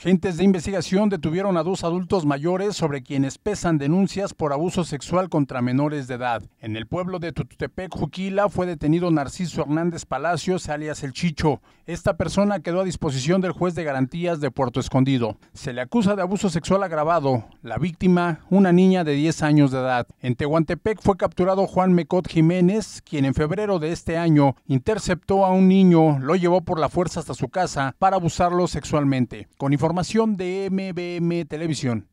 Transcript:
Agentes de investigación detuvieron a dos adultos mayores sobre quienes pesan denuncias por abuso sexual contra menores de edad. En el pueblo de Tututepec, Juquila, fue detenido Narciso Hernández Palacios, alias El Chicho. Esta persona quedó a disposición del juez de garantías de Puerto Escondido. Se le acusa de abuso sexual agravado. La víctima, una niña de 10 años de edad. En Tehuantepec fue capturado Juan Mecot Jiménez, quien en febrero de este año interceptó a un niño, lo llevó por la fuerza hasta su casa para abusarlo sexualmente. Con información información de MBM Televisión.